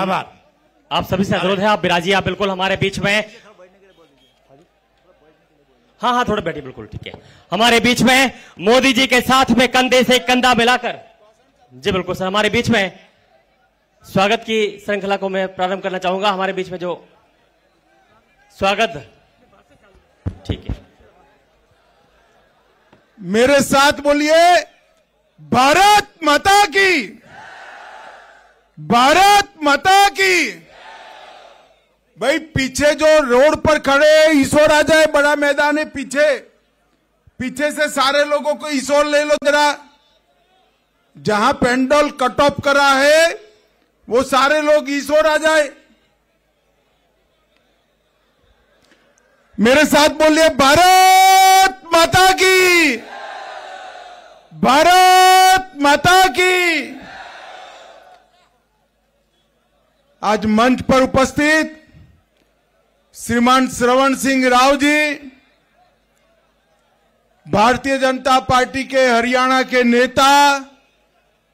आभार आप सभी से अनुरोध है आप बिराजी आप बिल्कुल हमारे बीच में हाँ हाँ थोड़े बैठे बिल्कुल ठीक है हमारे बीच में मोदी जी के साथ में कंधे से कंधा मिलाकर जी बिल्कुल सर हमारे बीच में स्वागत की श्रृंखला को मैं प्रारंभ करना चाहूंगा हमारे बीच में जो स्वागत ठीक है मेरे साथ बोलिए भारत माता की भारत माता की भाई पीछे जो रोड पर खड़े है ईश्वर आ जाए बड़ा मैदान है पीछे पीछे से सारे लोगों को ईश्वर ले लो जरा जहां पेंडल कट ऑफ करा है वो सारे लोग ईश्वर आ जाए मेरे साथ बोलिए भारत माता की भारत माता की आज मंच पर उपस्थित श्रीमान श्रवण सिंह राव जी भारतीय जनता पार्टी के हरियाणा के नेता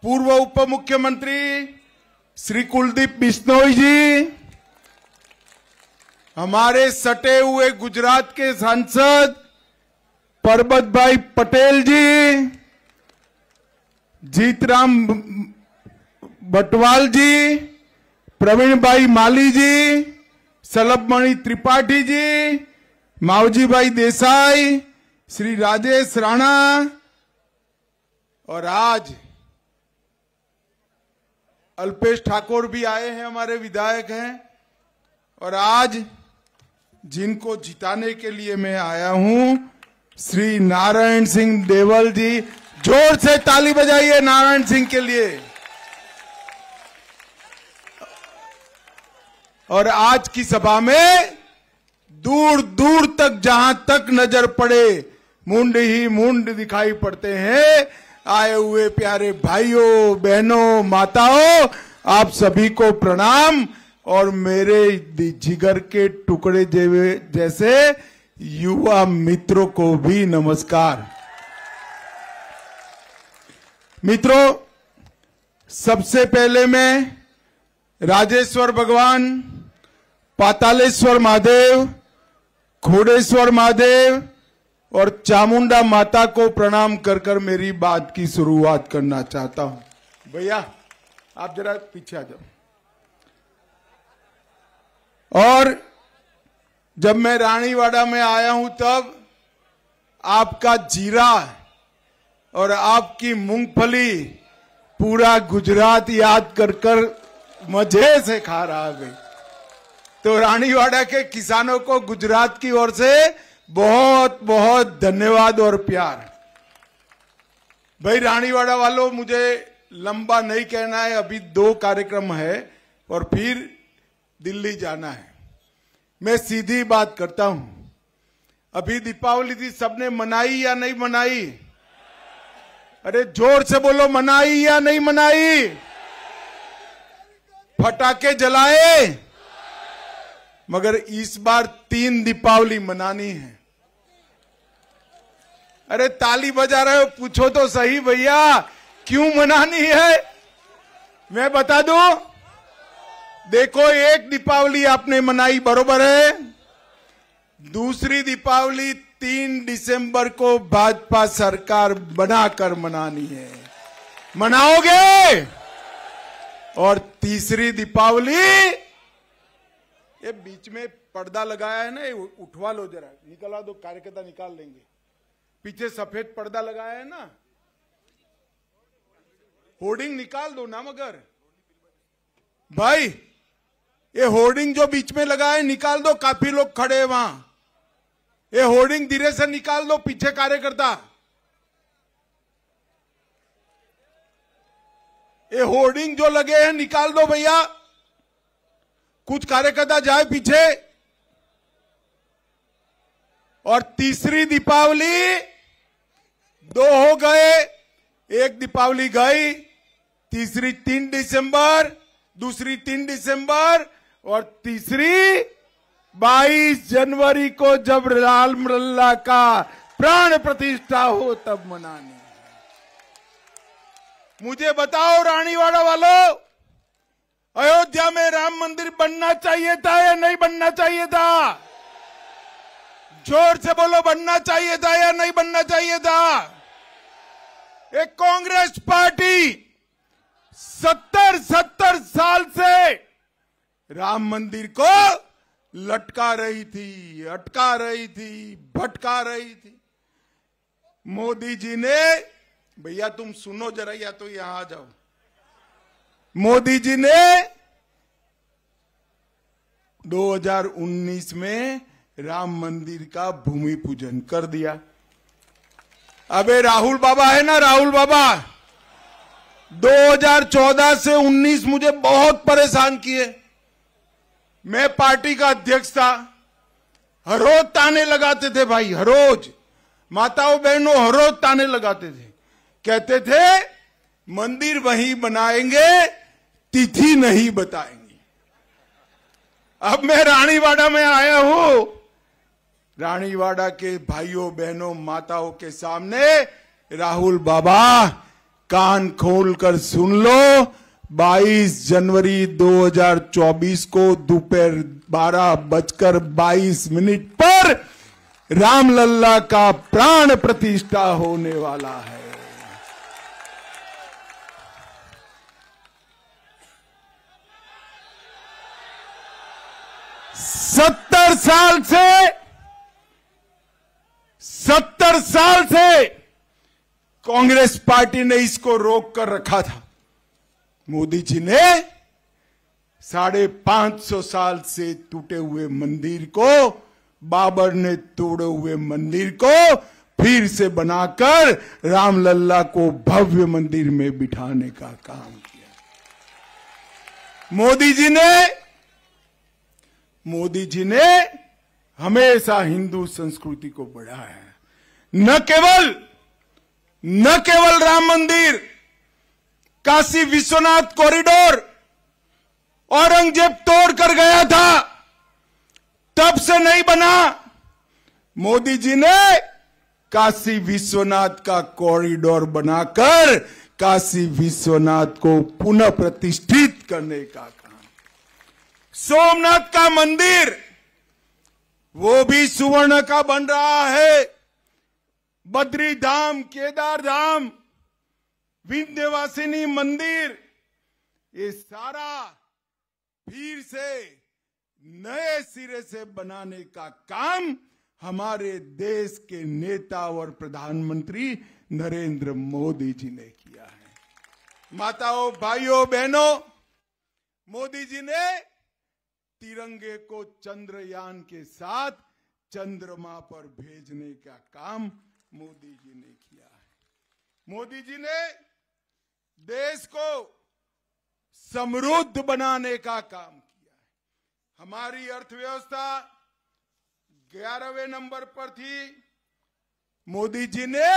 पूर्व उप मुख्यमंत्री श्री कुलदीप बिश्नोई जी हमारे सटे हुए गुजरात के सांसद परबत भाई पटेल जी जीतराम बटवाल जी प्रवीण भाई माली जी सलभमणि त्रिपाठी जी मावजी भाई देसाई श्री राजेश राणा और आज अल्पेश ठाकुर भी आए हैं हमारे विधायक हैं और आज जिनको जिताने के लिए मैं आया हूं श्री नारायण सिंह देवल जी जोर से ताली बजाइए नारायण सिंह के लिए और आज की सभा में दूर दूर तक जहां तक नजर पड़े मुंड ही मुंड दिखाई पड़ते हैं आए हुए प्यारे भाइयों बहनों माताओं आप सभी को प्रणाम और मेरे जिगर के टुकड़े जैसे युवा मित्रों को भी नमस्कार मित्रों सबसे पहले मैं राजेश्वर भगवान पातालेश्वर महादेव घोड़ेश्वर महादेव और चामुंडा माता को प्रणाम कर कर मेरी बात की शुरुआत करना चाहता हूं भैया आप जरा पीछे आ जाओ और जब मैं रानीवाड़ा में आया हूं तब आपका जीरा और आपकी मूंगफली पूरा गुजरात याद कर कर मजे से खा रहा है तो रानीवाड़ा के किसानों को गुजरात की ओर से बहुत बहुत धन्यवाद और प्यार भाई रानीवाड़ा वालों मुझे लंबा नहीं कहना है अभी दो कार्यक्रम है और फिर दिल्ली जाना है मैं सीधी बात करता हूं अभी दीपावली थी सबने मनाई या नहीं मनाई अरे जोर से बोलो मनाई या नहीं मनाई फटाके जलाए मगर इस बार तीन दीपावली मनानी है अरे ताली बजा रहे हो पूछो तो सही भैया क्यों मनानी है मैं बता दू देखो एक दीपावली आपने मनाई बरोबर है दूसरी दीपावली तीन दिसंबर को भाजपा सरकार बनाकर मनानी है मनाओगे और तीसरी दीपावली ये बीच में पर्दा लगाया है ना ये उठवा लो जरा निकला दो कार्यकर्ता निकाल लेंगे पीछे सफेद पर्दा लगाया है ना होर्डिंग निकाल दो ना मगर भाई ये होर्डिंग जो बीच में लगा है निकाल दो काफी लोग खड़े हैं वहां ये होर्डिंग धीरे से निकाल दो पीछे कार्यकर्ता ये होर्डिंग जो लगे हैं निकाल दो भैया कुछ कार्यकर्ता जाए पीछे और तीसरी दीपावली दो हो गए एक दीपावली गई तीसरी तीन दिसंबर दूसरी तीन दिसंबर और तीसरी 22 जनवरी को जब लाल मल्ला का प्राण प्रतिष्ठा हो तब मनाने मुझे बताओ रानीवाड़ा वालों अयोध्या में राम मंदिर बनना चाहिए था या नहीं बनना चाहिए था जोर से बोलो बनना चाहिए था या नहीं बनना चाहिए था एक कांग्रेस पार्टी सत्तर सत्तर साल से राम मंदिर को लटका रही थी अटका रही थी भटका रही थी मोदी जी ने भैया तुम सुनो जरा या तो यहां आ जाओ मोदी जी ने 2019 में राम मंदिर का भूमि पूजन कर दिया अबे राहुल बाबा है ना राहुल बाबा 2014 से 19 मुझे बहुत परेशान किए मैं पार्टी का अध्यक्ष था हर रोज ताने लगाते थे भाई हर रोज माताओं बहनों हर रोज ताने लगाते थे कहते थे मंदिर वहीं बनाएंगे तिथि नहीं बताएंगे अब मैं रानीवाड़ा में आया हूं रानीवाड़ा के भाइयों बहनों माताओं के सामने राहुल बाबा कान खोल कर सुन लो 22 जनवरी 2024 को दोपहर बारह बजकर 22 मिनट पर रामलला का प्राण प्रतिष्ठा होने वाला है सत्तर साल से सत्तर साल से कांग्रेस पार्टी ने इसको रोक कर रखा था मोदी जी ने साढ़े पांच सौ साल से टूटे हुए मंदिर को बाबर ने तोड़े हुए मंदिर को फिर से बनाकर रामलला को भव्य मंदिर में बिठाने का काम किया मोदी जी ने मोदी जी ने हमेशा हिंदू संस्कृति को बढ़ाया है न केवल न केवल राम मंदिर काशी विश्वनाथ कॉरिडोर औरंगजेब तोड़ कर गया था तब से नहीं बना मोदी जी ने काशी विश्वनाथ का कॉरिडोर बनाकर काशी विश्वनाथ को पुनः प्रतिष्ठित करने का सोमनाथ का मंदिर वो भी सुवर्ण का बन रहा है बद्री धाम केदार धाम विंध्यवासिनी मंदिर ये सारा फिर से नए सिरे से बनाने का काम हमारे देश के नेता और प्रधानमंत्री नरेंद्र मोदी जी ने किया है माताओं भाइयों बहनों मोदी जी ने तिरंगे को चंद्रयान के साथ चंद्रमा पर भेजने का काम मोदी जी ने किया है मोदी जी ने देश को समृद्ध बनाने का काम किया है हमारी अर्थव्यवस्था ग्यारहवें नंबर पर थी मोदी जी ने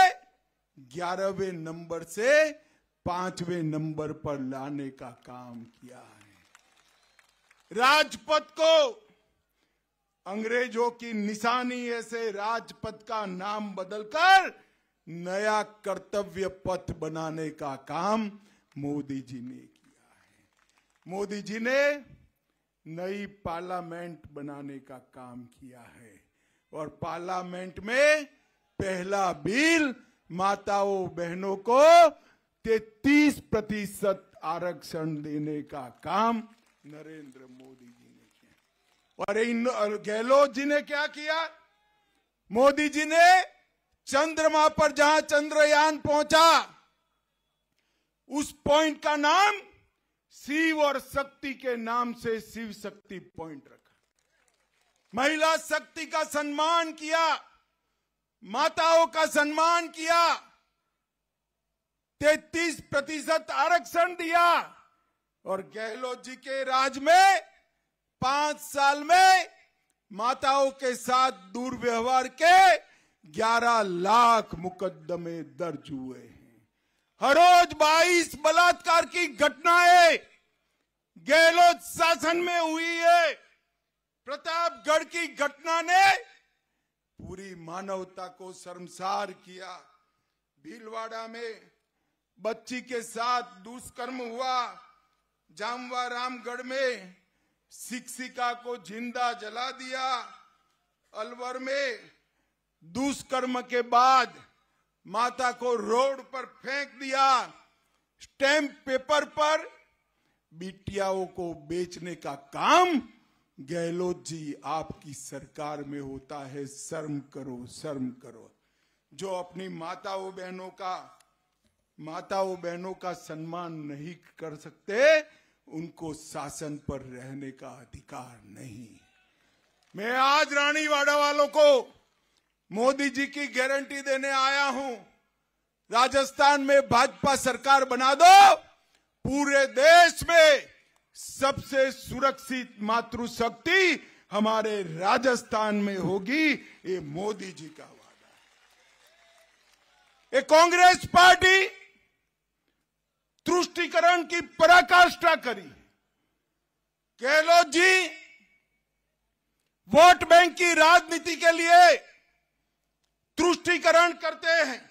ग्यारहवें नंबर से पांचवें नंबर पर लाने का काम किया है राजपथ को अंग्रेजों की निशानी ऐसे राजपथ का नाम बदलकर नया कर्तव्य पथ बनाने का काम मोदी जी ने किया है मोदी जी ने नई पार्लियामेंट बनाने का काम किया है और पार्लियामेंट में पहला बिल माताओं बहनों को तैतीस प्रतिशत आरक्षण देने का काम नरेंद्र मोदी जी ने किया और इन गहलोत जी ने क्या किया मोदी जी ने चंद्रमा पर जहां चंद्रयान पहुंचा उस पॉइंट का नाम शिव और शक्ति के नाम से शिव शक्ति पॉइंट रखा महिला शक्ति का सम्मान किया माताओं का सम्मान किया तैतीस प्रतिशत आरक्षण दिया और गहलोत जी के राज में पांच साल में माताओं के साथ दुर्व्यवहार के 11 लाख मुकदमे दर्ज हुए हैं हर रोज बाईस बलात्कार की घटनाएं गहलोत शासन में हुई है प्रतापगढ़ की घटना ने पूरी मानवता को शर्मसार किया भीलवाड़ा में बच्ची के साथ दुष्कर्म हुआ जामवा रामगढ़ में शिक्षिका को जिंदा जला दिया अलवर में दुष्कर्म के बाद माता को रोड पर फेंक दिया स्टैम्प पेपर पर बिटियाओं को बेचने का काम गहलोत जी आपकी सरकार में होता है शर्म करो शर्म करो जो अपनी माताओं बहनों का माताओं बहनों का सम्मान नहीं कर सकते उनको शासन पर रहने का अधिकार नहीं मैं आज रानीवाड़ा वालों को मोदी जी की गारंटी देने आया हूं राजस्थान में भाजपा सरकार बना दो पूरे देश में सबसे सुरक्षित मातृशक्ति हमारे राजस्थान में होगी ये मोदी जी का वादा है ये कांग्रेस पार्टी तुष्टिकरण की पराकाष्ठा करी गहलोत जी वोट बैंक की राजनीति के लिए तुष्टिकरण करते हैं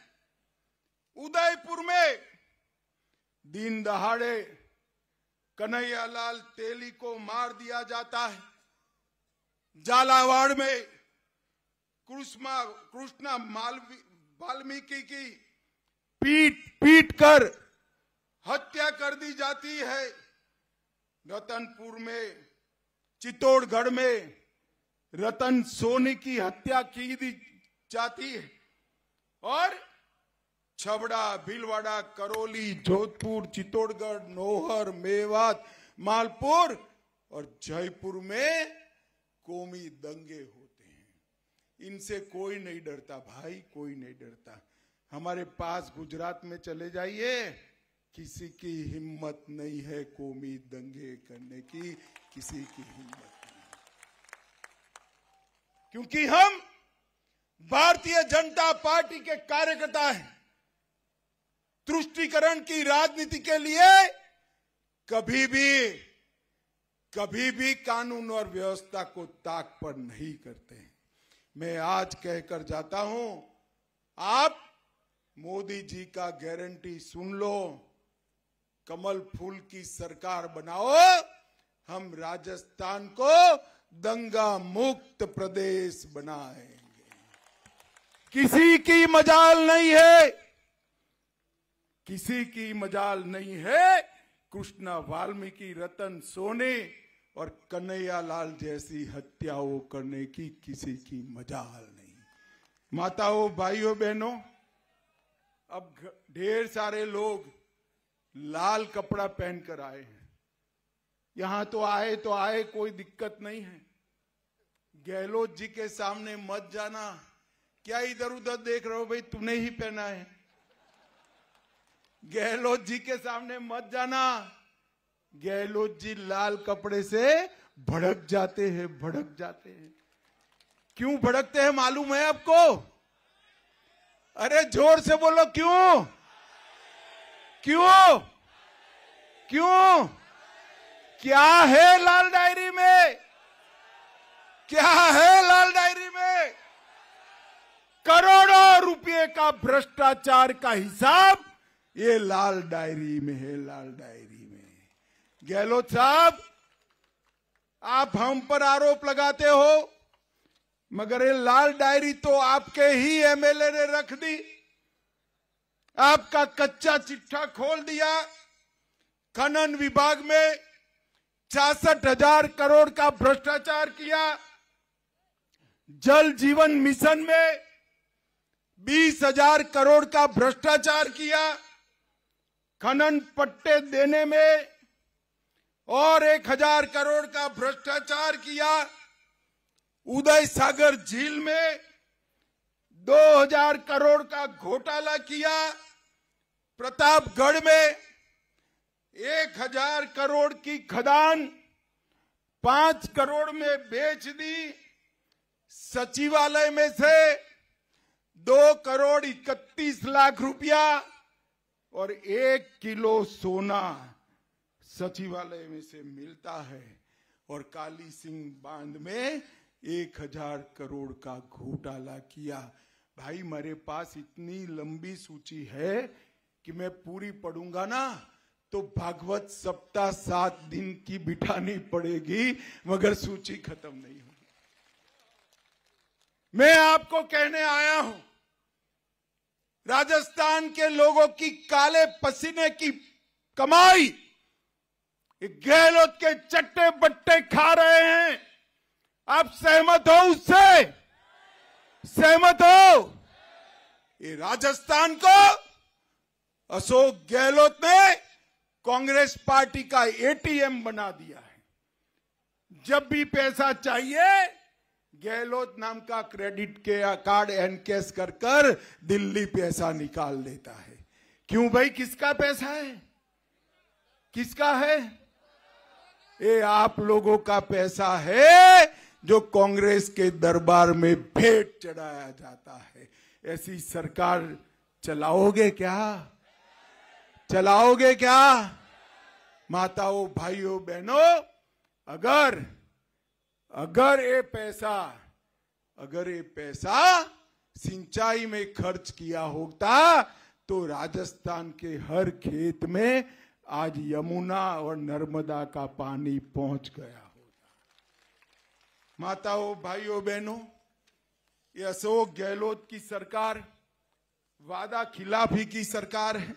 उदयपुर में दिन दहाड़े कन्हैयालाल तेली को मार दिया जाता है झालावाड़ में कृष्णा कृष्णा मालवी वाल्मीकि की पीट पीट कर हत्या कर दी जाती है रतनपुर में चित्तौड़गढ़ में रतन सोनी की हत्या की दी जाती है और छबड़ा भीलवाड़ा करौली जोधपुर चित्तौड़गढ़ नोहर मेवात मालपुर और जयपुर में कोमी दंगे होते हैं इनसे कोई नहीं डरता भाई कोई नहीं डरता हमारे पास गुजरात में चले जाइए किसी की हिम्मत नहीं है कौमी दंगे करने की किसी की हिम्मत नहीं क्योंकि हम भारतीय जनता पार्टी के कार्यकर्ता हैं तुष्टिकरण की राजनीति के लिए कभी भी कभी भी कानून और व्यवस्था को ताक पर नहीं करते हैं मैं आज कहकर जाता हूं आप मोदी जी का गारंटी सुन लो कमल फूल की सरकार बनाओ हम राजस्थान को दंगा मुक्त प्रदेश बनाएंगे किसी की मजाल नहीं है किसी की मजाल नहीं है कृष्णा वाल्मीकि रतन सोने और कन्हैया लाल जैसी हत्याओं करने की किसी की मजाल नहीं माताओं भाइयों बहनों अब ढेर सारे लोग लाल कपड़ा पहनकर आए हैं यहां तो आए तो आए कोई दिक्कत नहीं है गहलोत जी के सामने मत जाना क्या इधर उधर देख रहे हो भाई तूने ही पहना है गहलोत जी के सामने मत जाना गहलोत जी लाल कपड़े से भड़क जाते हैं भड़क जाते हैं क्यों भड़कते हैं मालूम है आपको अरे जोर से बोलो क्यों क्यों क्यों क्या है लाल डायरी में क्या है लाल डायरी में करोड़ों रुपए का भ्रष्टाचार का हिसाब ये लाल डायरी में है लाल डायरी में गहलोत साहब आप हम पर आरोप लगाते हो मगर ये लाल डायरी तो आपके ही एमएलए ने रख दी आपका कच्चा चिट्ठा खोल दिया खनन विभाग में छियासठ हजार करोड़ का भ्रष्टाचार किया जल जीवन मिशन में बीस हजार करोड़ का भ्रष्टाचार किया खनन पट्टे देने में और एक हजार करोड़ का भ्रष्टाचार किया उदय सागर झील में 2000 करोड़ का घोटाला किया प्रतापगढ़ में 1000 करोड़ की खदान 5 करोड़ में बेच दी सचिवालय में से 2 करोड़ इकतीस लाख रुपया और एक किलो सोना सचिवालय में से मिलता है और काली सिंह बांध में एक हजार करोड़ का घोटाला किया भाई मेरे पास इतनी लंबी सूची है कि मैं पूरी पढ़ूंगा ना तो भागवत सप्ताह सात दिन की बिठानी पड़ेगी मगर सूची खत्म नहीं होगी मैं आपको कहने आया हूं राजस्थान के लोगों की काले पसीने की कमाई गहलोत के चट्टे बट्टे खा रहे हैं आप सहमत हो उससे सहमत हो ये राजस्थान को अशोक गहलोत ने कांग्रेस पार्टी का एटीएम बना दिया है जब भी पैसा चाहिए गहलोत नाम का क्रेडिट के कार्ड एनकेस कर कर दिल्ली पैसा निकाल लेता है क्यों भाई किसका पैसा है किसका है ये आप लोगों का पैसा है जो कांग्रेस के दरबार में भेंट चढ़ाया जाता है ऐसी सरकार चलाओगे क्या चलाओगे क्या माताओं भाइयों बहनों अगर अगर ये पैसा अगर ये पैसा सिंचाई में खर्च किया होता तो राजस्थान के हर खेत में आज यमुना और नर्मदा का पानी पहुंच गया माताओं भाइयों बहनों ये अशोक गहलोत की सरकार वादा खिलाफी की सरकार है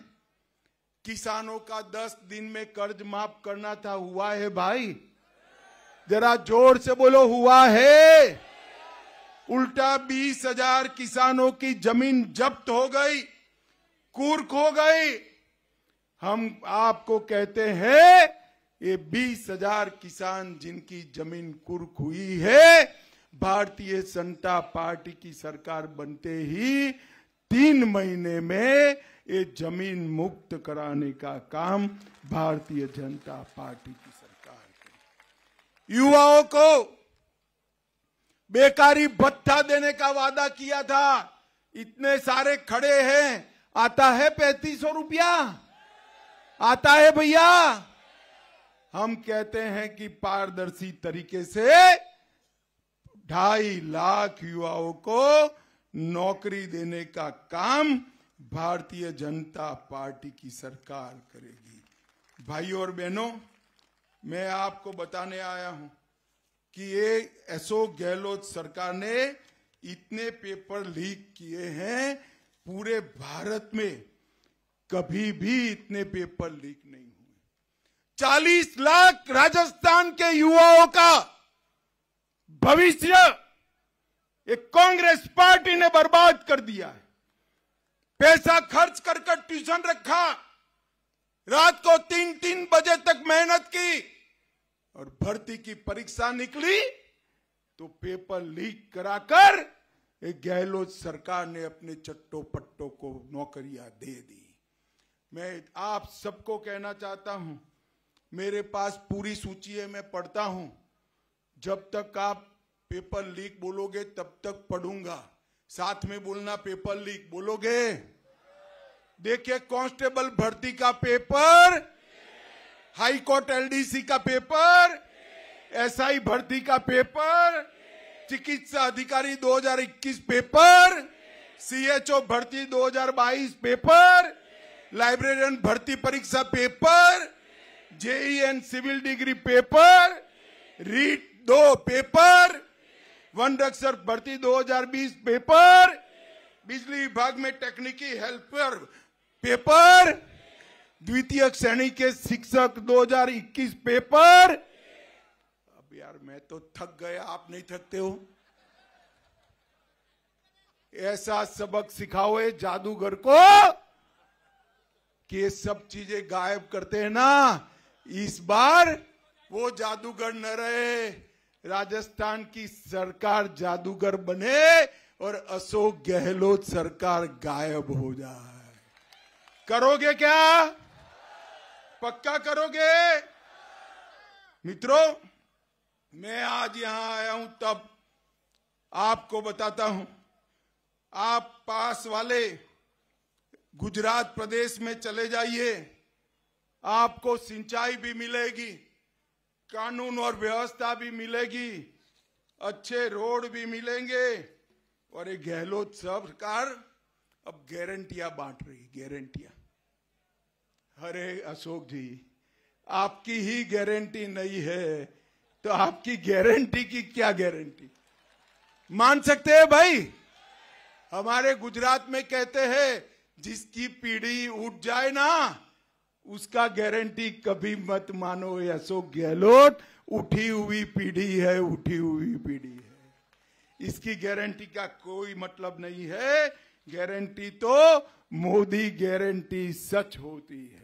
किसानों का दस दिन में कर्ज माफ करना था हुआ है भाई जरा जोर से बोलो हुआ है उल्टा बीस हजार किसानों की जमीन जब्त हो गई कूर्ख हो गई हम आपको कहते हैं ये बीस हजार किसान जिनकी जमीन कुर्क हुई है भारतीय जनता पार्टी की सरकार बनते ही तीन महीने में ये जमीन मुक्त कराने का काम भारतीय जनता पार्टी की सरकार की युवाओं को बेकारी भत्ता देने का वादा किया था इतने सारे खड़े हैं आता है पैंतीस सौ रुपया आता है भैया हम कहते हैं कि पारदर्शी तरीके से ढाई लाख युवाओं को नौकरी देने का काम भारतीय जनता पार्टी की सरकार करेगी भाइयों और बहनों मैं आपको बताने आया हूं कि ये अशोक गहलोत सरकार ने इतने पेपर लीक किए हैं पूरे भारत में कभी भी इतने पेपर लीक नहीं चालीस लाख राजस्थान के युवाओं का भविष्य एक कांग्रेस पार्टी ने बर्बाद कर दिया है पैसा खर्च कर कर ट्यूशन रखा रात को तीन तीन बजे तक मेहनत की और भर्ती की परीक्षा निकली तो पेपर लीक कराकर एक गहलोत सरकार ने अपने चट्टो पट्टो को नौकरियां दे दी मैं आप सबको कहना चाहता हूं मेरे पास पूरी सूची है मैं पढ़ता हूं जब तक आप पेपर लीक बोलोगे तब तक पढ़ूंगा साथ में बोलना पेपर लीक बोलोगे देखिए कांस्टेबल भर्ती का पेपर हाई कोर्ट एलडीसी का पेपर एसआई भर्ती का पेपर चिकित्सा अधिकारी 2021 पेपर सीएचओ भर्ती 2022 पेपर लाइब्रेरियन भर्ती परीक्षा paper JE and civil degree paper REET दो पेपर वन रक्षर भर्ती 2020 पेपर बिजली विभाग में टेक्निकी हेल्पर पेपर द्वितीय श्रेणी के शिक्षक 2021 पेपर अब यार मैं तो थक गया आप नहीं थकते हो ऐसा सबक सिखाओ जादूगर को कि ये सब चीजें गायब करते हैं ना इस बार वो जादूगर न रहे राजस्थान की सरकार जादूगर बने और अशोक गहलोत सरकार गायब हो जाए करोगे क्या पक्का करोगे मित्रों मैं आज यहां आया हूं तब आपको बताता हूं आप पास वाले गुजरात प्रदेश में चले जाइए आपको सिंचाई भी मिलेगी कानून और व्यवस्था भी मिलेगी अच्छे रोड भी मिलेंगे और ये गहलोत सरकार अब गारंटिया बांट रही गारंटिया अरे अशोक जी आपकी ही गारंटी नहीं है तो आपकी गारंटी की क्या गारंटी मान सकते हैं भाई हमारे गुजरात में कहते हैं जिसकी पीढ़ी उठ जाए ना उसका गारंटी कभी मत मानो अशोक गहलोत उठी हुई पीढ़ी है उठी हुई पीढ़ी है इसकी गारंटी का कोई मतलब नहीं है गारंटी तो मोदी गारंटी सच होती है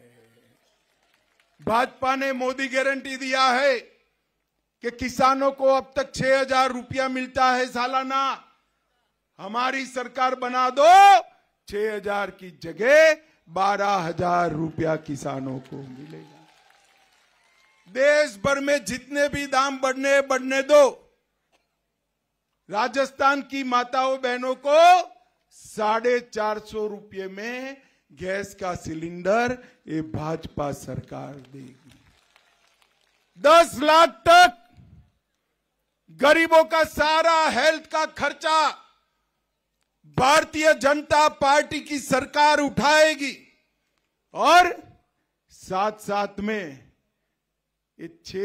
भाजपा ने मोदी गारंटी दिया है कि किसानों को अब तक छह हजार रुपया मिलता है सालाना हमारी सरकार बना दो छह हजार की जगह बारह हजार रुपया किसानों को मिलेगा देश भर में जितने भी दाम बढ़ने बढ़ने दो राजस्थान की माताओं बहनों को साढ़े चार सौ रुपये में गैस का सिलेंडर ये भाजपा सरकार देगी दस लाख तक गरीबों का सारा हेल्थ का खर्चा भारतीय जनता पार्टी की सरकार उठाएगी और साथ साथ में छे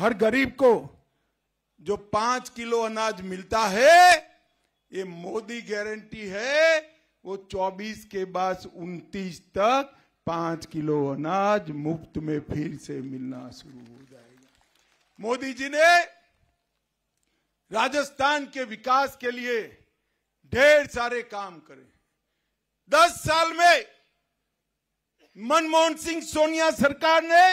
हर गरीब को जो पांच किलो अनाज मिलता है ये मोदी गारंटी है वो 24 के बाद 29 तक पांच किलो अनाज मुफ्त में फिर से मिलना शुरू हो जाएगा मोदी जी ने राजस्थान के विकास के लिए ढेर सारे काम करें दस साल में मनमोहन सिंह सोनिया सरकार ने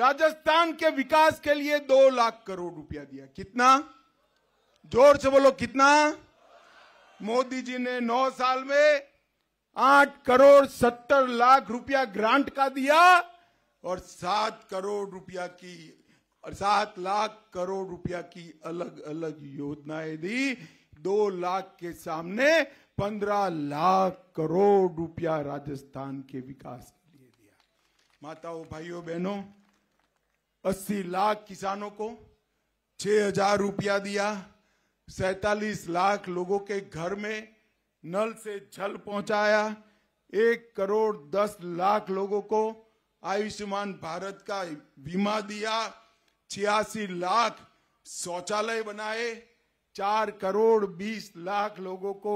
राजस्थान के विकास के लिए दो लाख करोड़ रुपया दिया कितना जोर से बोलो कितना मोदी जी ने नौ साल में आठ करोड़ सत्तर लाख रुपया ग्रांट का दिया और सात करोड़ रुपया की और सात लाख करोड़ रुपया की अलग अलग योजनाएं दी दो लाख के सामने पंद्रह लाख करोड़ रुपया राजस्थान के विकास के लिए दिया माताओं भाइयों बहनों अस्सी लाख किसानों को छह हजार रुपया दिया सैतालीस लाख लोगों के घर में नल से जल पहुंचाया एक करोड़ दस लाख लोगों को आयुष्मान भारत का बीमा दिया छियासी लाख शौचालय बनाए चार करोड़ बीस लाख लोगों को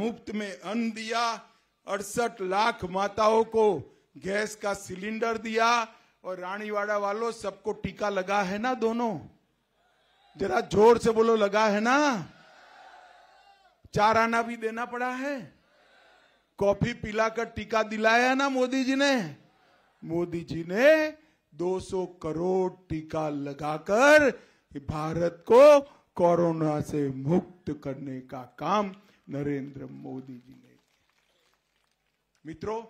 मुफ्त में अन्न दिया अड़सठ लाख माताओं को गैस का सिलेंडर दिया और रानीवाड़ा वालों सबको टीका लगा है ना दोनों जरा जोर से बोलो लगा है ना चार आना भी देना पड़ा है कॉफी पिलाकर टीका दिलाया ना मोदी जी ने मोदी जी ने 200 करोड़ टीका लगाकर भारत को कोरोना से मुक्त करने का काम नरेंद्र मोदी जी ने मित्रों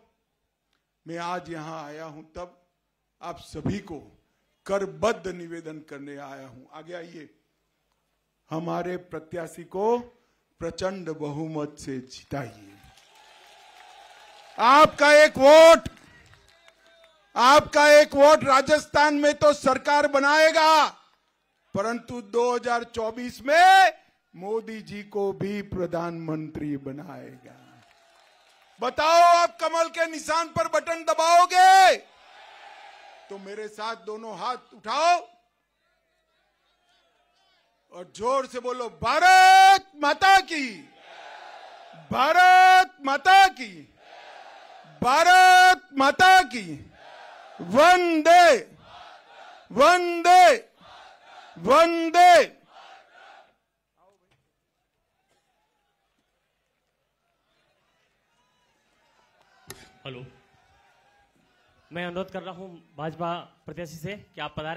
मैं आज यहां आया हूं तब आप सभी को करबद्ध निवेदन करने आया हूं आगे आइए हमारे प्रत्याशी को प्रचंड बहुमत से जिताइए आपका एक वोट आपका एक वोट राजस्थान में तो सरकार बनाएगा परंतु 2024 में मोदी जी को भी प्रधानमंत्री बनाएगा बताओ आप कमल के निशान पर बटन दबाओगे तो मेरे साथ दोनों हाथ उठाओ और जोर से बोलो भारत माता की भारत माता की भारत माता की वंदे वंदे वंदे हेलो मैं अनुरोध कर रहा हूं भाजपा प्रत्याशी से कि आप पधारें